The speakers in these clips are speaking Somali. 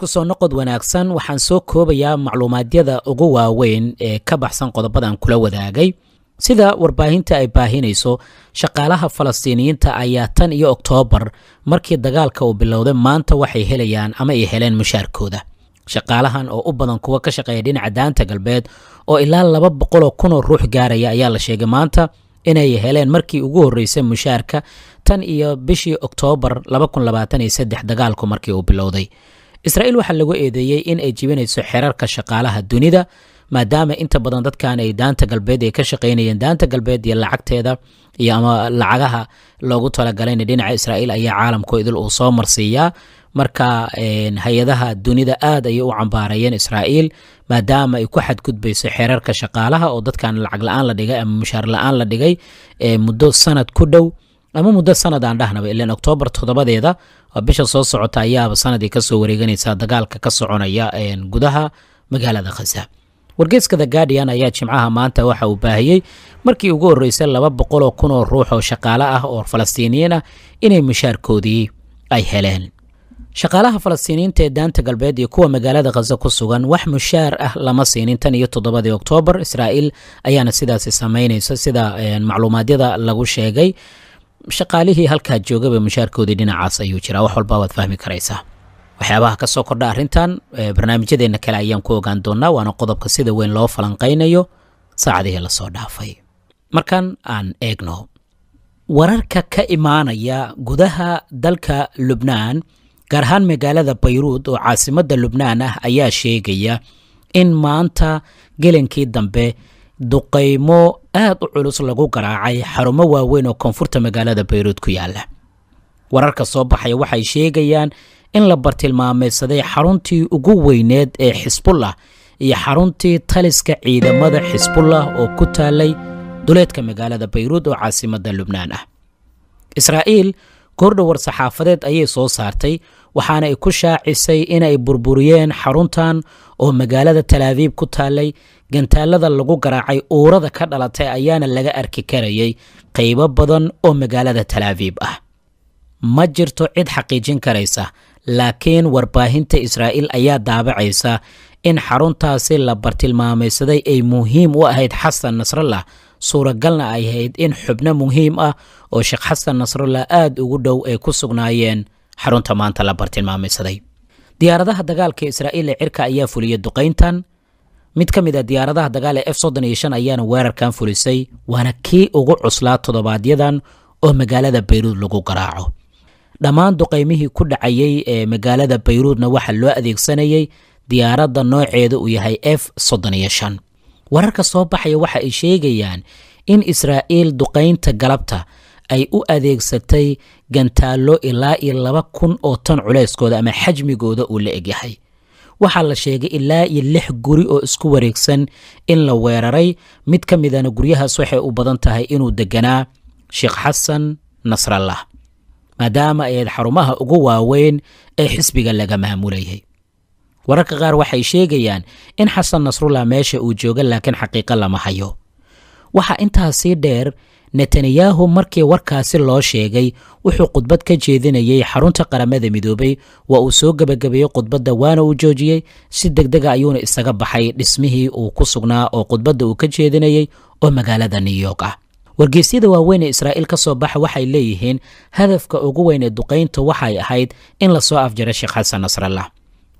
isku soo noqod wanaagsan waxaan soo koobayaa macluumaadyada ugu waaweyn ee ka baxsan qodobadan kula wadaagay sida warbaahinta ay baahinayso shaqaalaha falastiiniyiinta ayaa tan iyo oktoobar markii dagaalka uu bilowday maanta waxay helayaan ama ay heleen mushaarkooda shaqaalahan oo u badan kuwa ka shaqeeya dhinaca daanta galbeed oo ilaa laba boqoloo kunoo ruux gaaraya ayaa la sheegay maanta inay heleen markii ugu horreysay mushaarka tan iyo bishii oktoobar dagaalku markii uu bilowday israa'iil waxaa lagu eedeeyey in ay jibinayso xerarka shaqaalaha dunida maadaama inta badan dadkan ay daanta galbeed ay ka shaqaynayeen daanta galbeed iyo lacagteeda iyo ama lacagaha loogu talagalayna dhinaca israa'iil ayaa caalamkoo idil uu soo marsiiyaa marka hay-adaha dunida aad ayay u cambaarayeen israa'iil maadaama ay ku xadgudbayso xerarka shaqaalaha oo dadkan lacag la-aan la dhigay ama mushaar la-aan la dhigay muddo sanad ku dhow ama muddo sanad aan dhahnaba ilan oktoobar toddobadeeda waa bisha soo socota ayaaba sanadii kasoo wareeganaysa dagaalka ka soconaya gudaha magaalada khaza wargeyska the guardian ayaa jimcaha maanta waxa uu baahiyey markii ugu horreysay laba boqoloo kun oo ruux oo shaqaale ah oo falastiiniyiin ah inay mushaarkoodii ay heleen shaqaalaha falastiiniyiinta ee daanta galbeed iyo kuwa magaalada khaza ku sugan wax mushaar ah lama siinin tan iyo toddobadii oktoobar israa'iil ayaana sidaasi samaynaysa sida macluumaadyada lagu sheegay shaqaalihii halkaa joogaba mushaarkoodii dhinacaas ayuu jiraa wax walba waad fahmi karaysaa waxyaabaha kasoo kordha arintan barnaamijyadeenna kale ayaan ku ogaan doonaa waana qodobka sida weyn loo falanqaynayo saacadihii lasoo dhaafay markan aan eegno wararka ka imaanaya gudaha dalka lubnaan gaar ahaan magaalada bayruud oo caasimadda lubnaan ah ayaa sheegaya in maanta gelenkii dambe duqaymo aad u culus lagu garaacay xarumo waaweyn oo koonfurta magaalada bayruud ku yaala wararka soo baxay waxay sheegayaan in la bartilmaameysaday xaruntii ugu weyneed ee xisbullah iyo xaruntii taliska ciidamada xisbullah oo ku taalay duleedka magaalada bayruud oo caasimadda lubnaan ah israa'iil goordhowar saxaafadeed ayay soo saartay waxaana ay ku shaacisay inay burburiyeen xaruntan oo magaalada talaabiib ku taallay gantaalada lagu garaacay uurada ka dhalatay ayaana laga arki karayay qaybo badan oo magaalada talaabiib ah ma jirto cid xaqiijin karaysa laakiin warbaahinta israa'iil ayaa daabacaysa in xaruntaasi la bartilmaamaysaday ay muhiim u ahayd xasan nasrallah suuragalna ay hayd in xubno muhiim ah oo sheekh xasan nasrullah aad ugu dhow ay ku sugnaayeen xarunta maanta la bartilmaamaysaday diyaaradaha dagaalka israa'iil ee cirka ayaa fuliyay duqayntan mid ka mid a ah diyaaradaha dagaal ee f soddon iyo shan ayaana weerarkan fulisay waana kii ugu cuslaa toddobaadyadan oo magaalada bayruud lagu garaaco dhammaan duqaymihii ku dhacayay ee magaalada bayruudna waxaa loo adeegsanayay diyaaradda nooceeda uu yahay f soddon iyo shan wararka soo baxaya waxa ay sheegayaan in israa'iil duqaynta galabta ay u adeegsatay gantaallo ilaa iyo laba kun oo tan culeyskooda ama xajmigooda uu la egyahay waxaa la sheegay ilaa iyo lix guri oo isku wareegsan in la weeraray mid ka midana guryahaas waxay u badan tahay inuu deganaa sheekh xasan nasrallah maadaama ay xarumaha ugu waaweyn ee xisbiga laga maamulayay wararka qaar waxay sheegayaan in xasan nasrullah meesha uu jooga laakiin xaqiiqo lama hayo waxaa intaa dheer netanyahu markii warkaasi loo sheegay wuxuu khudbad ka jeedinayey xarunta qaramada midoobay waa uu soo gebagabeeyey khudbadda waana uu joojiyey si degdega ah ayuuna isaga baxay dhismihii uu ku sugnaa oo khudbadda uu ka jeedinayey oo magaalada new york ah wargeysyada waaweyn ee israa'iil ka soo baxa waxay leeyihiin hadafka ugu weyn ee duqaynta waxay ahayd in lasoo afjaro sheekh xasan nasrallah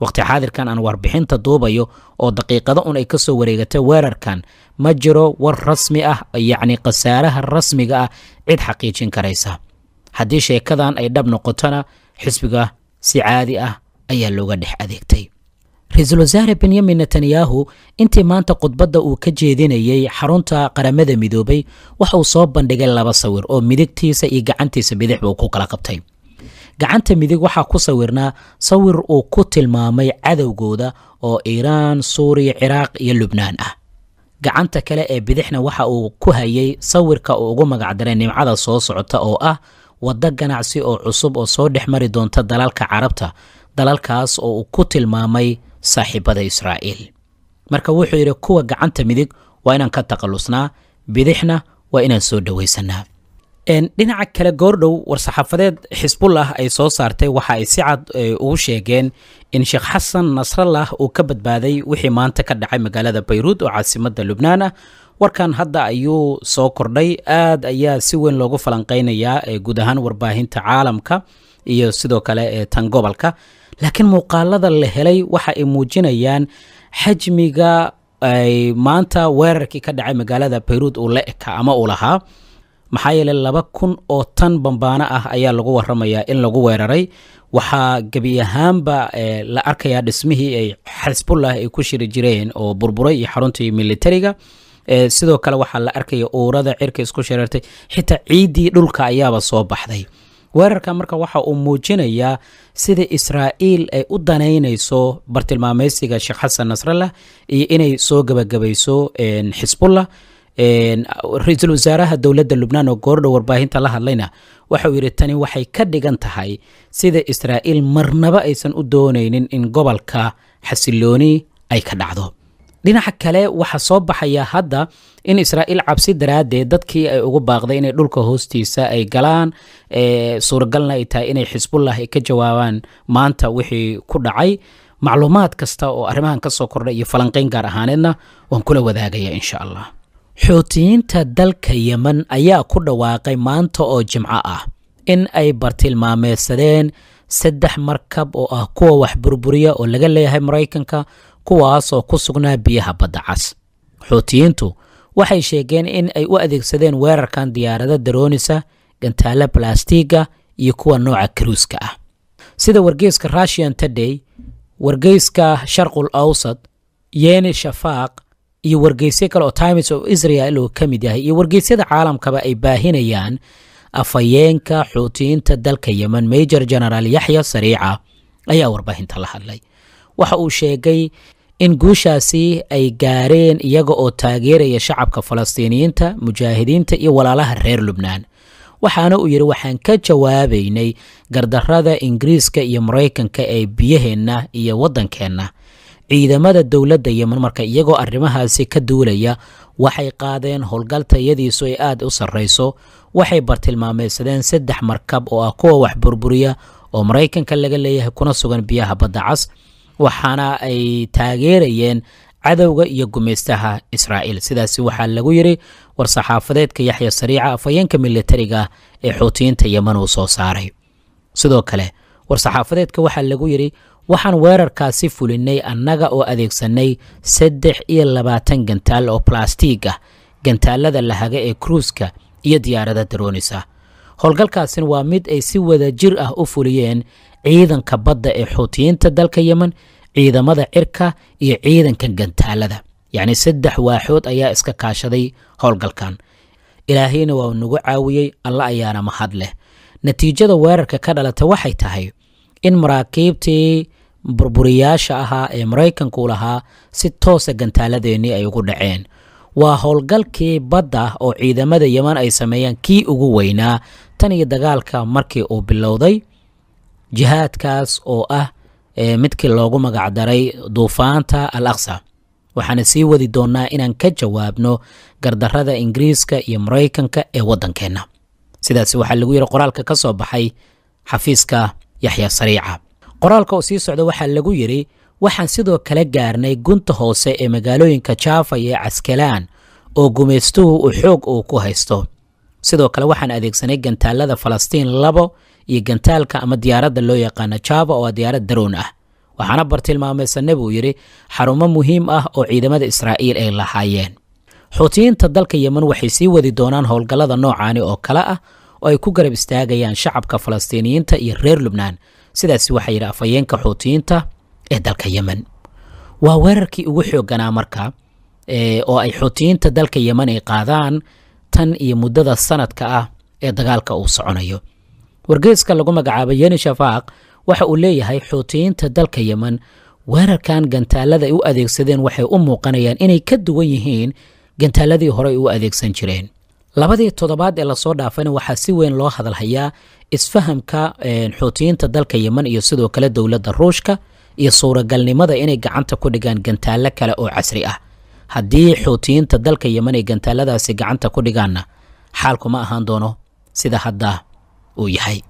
wakhti xaadirkan aan warbixinta duubayo oo daqiiqado un ay kasoo wareegatay weerarkan ma jiro war rasmi ah yacni khasaaraha rasmiga ah cid xaqiijin karaysa haddii sheekadan ay dhab noqotona xisbiga si caadi ah ayaa looga dhex adeegtay ra-iisul wasaare benyamin netanyahu intii maanta khudbadda uu ka jeedinayey xarunta qaramada midoobay waxa uu soo bandhigay laba sawir oo midigtiisa iyo gacantiisa bidixba uu ku kala qabtay gacanta midig waxaa ku sawirnaa sawir uu ku tilmaamay cadowgooda oo iiraan suuriya ciraaq iyo lubnaan ah gacanta kale ee bidixna waxa uu ku hayay sawirka uu ugu magacdaray nimcada soo socota oo ah waddo ganacsi oo cusub oo soo dhex mari doonta dalalka carabta dalalkaas oo uu ku tilmaamay saaxiibada israa'iil marka wuxuu yidhi kuwa gacanta midig waa inaan ka takhallusnaa bidixna waa inaan soo dhowaysannaa dhinaca kale goordhow war-saxaafadeed xisbullah ay soo saartay waxa ay si cad eh, ugu sheegeen in sheekh xasan nasrallah uu ka badbaaday wixii maanta ka dhacay magaalada bayruud oo caasimada lubnaan ah warkan hadda ayuu soo kordhay aad ayaa si weyn loogu falanqaynayaa eh, guud ahaan warbaahinta caalamka iyo sidoo kale eh, tan gobolka laakiin muuqaalada la helay waxa ay muujinayaan xajmiga ay maanta weerarkii ka dhacay magaalada bayruud uu la eka ama uu lahaa maxaa yeele laba kun oo tan bambaano ah ayaa lagu waramayaa in lagu weeraray waxaa gebi ahaanba eh, la arkayaa dhismihii ay xasbullah ay ku shiri jireen oo burburay iyo xaruntii militariga eh, sidoo kale waxaa la arkaya uurada cirka isku shareertay xitaa ciiddii dhulka ayaaba soo baxday weerarka marka waxa uu muujinayaa sida israa'iil ay u danaynayso bartilmaameysiga sheekh xasan nasrallah iyo inay soo gebagabayso xisbullah eh, ra-iisul wasaaraha dowladda lubnaan oo goordhow warbaahinta la hadlayna waxauu yidhi tani waxay ka dhigan tahay sida israa'iil marnaba aysan u doonaynin in gobolka xasilooni ay ka dhacdo dhinaca kale waxaa soo baxaya hadda in israa'iil cabsi daraaddeed dadkii ay ugu baaqday inay dhulka hoostiisa ay galaan suuragalna ay tahay inay xisbullah ay ka jawaabaan maanta wixii ku dhacay macluumaad kasta oo arrimahan ka soo kordhay iyo falanqayn gaar ahaaneedna waan kula wadaagaya insha allah xuutiyiinta dalka yemen ayaa ku dhawaaqay maanta oo jimco ah in ay bartilmaameedsadeen saddex markab oo ah kuwa wax burburiya oo laga leeyahay maraykanka kuwaas oo ku sugnaa biyaha badda cas xuutiyiintu waxay sheegeen in ay u adeegsadeen weerarkan diyaarada daroonisa gantaalo balastiiga iyo kuwa nooca karuuska ah sida wargeyska russian today wargeyska sharqul awsad yeeni shafaaq iyo wargeysyo kale oo times of israel oo ka mid yahay iyo wargeysyada caalamkaba ay baahinayaan afhayeenka xuutiyiinta dalka yemen major genaraal yaxya sariica ayaa warbaahinta la hadlay waxa uu sheegay in guushaasi ay gaareen iyaga oo taageeraya shacabka falastiiniyiinta mujaahidiinta iyo walaalaha reer lubnaan waxaana uu yidhi waxaan ka jawaabaynay gardarada ingiriiska iyo maraykanka ee biyaheenna iyo waddankeenna ciidamada dowladda yeman marka iyagoo arrimahaasi ka duulaya waxay qaadeen howlgal tayadiisu ay aad u sarrayso waxay bartilmaamaysadeen saddex markab oo ah kuwa wax burburiya oo maraykanka laga leeyahay kuna sugan biyaha badda cas waxaana ay taageerayeen cadowga iyo gumaystaha israa'iil sidaasi waxaa lagu yiri war-saxaafadeedka yaxya sariica afhayeenka militariga ah ee xuutiyiinta yemen uu soo saaray sidoo kale war-saxaafadeedka waxaa lagu yidhi waxaan weerarkaasi fulinay annaga oo adeegsanay saddex iyo labaatan gantaal oo balastiig ah gantaalada lahaga ee kruuska iyo diyaarada daroonisa howlgalkaasina waa mid ay si wada jir ah u fuliyeen ciidanka badda ee xuutiyiinta dalka yemen ciidamada cirka iyo ciidanka gantaalada yacnii saddex waaxood ayaa iska kaashaday howlgalkan ilaahayna waa nagu caawiyey alla ayaana mahad leh natiijada weerarka ka dhalata waxay tahay in maraakiibtii burburiyaasha ahaa ee maraykanku lahaa si toosa gantaaladeennii ay ugu dhaceen waa howlgalkii badda oo ciidamada yeman ay sameeyeen kii ugu weynaa tan iyo dagaalka markii uu bilowday jihaadkaas oo ah midkii loogu magacdaray duufaanta al aqsa waxaana sii wadi doonnaa inaan ka jawaabno gardarada ingiriiska iyo maraykanka ee waddankeenna sidaas waxaa lagu yidhi qoraalka ka soo baxay xafiiska yaxya sariica qoraalka oo sii socda waxaa lagu yidhi waxaan sidoo kale gaarnay gunta hoose ee magaalooyinka jaafa iyo caskalaan oo gumaystuhu uu xoog uu ku haysto sidoo kale waxaan adeegsanay gantaalada falastiin labo iyo gantaalka ama diyaaradda loo yaqaano jaafa oo diyaarad daroon ah waxaana bartilmaamaysanay buu yidhi xarumo muhiim ah oo ciidamada israa'iil ay lahaayeen xuutiyiinta dalka yeman waxay sii wadi doonaan howlgallada noocaani oo kale ah oo ay ku garab istaagayaan shacabka falastiiniyiinta iyo reer lubnaan sidaasi waxaa yidhi afhayeenka xuutiyiinta ee dalka yemen waa weerarkii ugu xooganaa marka oo ay xuutiyiinta dalka yemen ay qaadaan tan iyo muddada sanadka ah ee dagaalka uu soconayo wargeeska lagu magacaabo yeni shafaaq waxa uu leeyahay xuutiyiinta dalka yemen weerarkan gantaalada ay u adeegsadeen waxay u muuqanayaan inay ka duwan yihiin gantaaladii horey u adeegsan jireen labadii toddobaad ee lasoo dhaafayna waxaa si weyn loo hadalhayaa isfahamka xuutiyiinta dalka yeman iyo sidoo kale dowladda ruushka iyo suuragalnimada inay gacanta ku dhigaan gantaallo kale oo casri ah haddii xuutiyiinta dalka yeman ay gantaaladaasi gacanta ku dhigaanna xaalku ma ahaan doono sida hadda uu yahay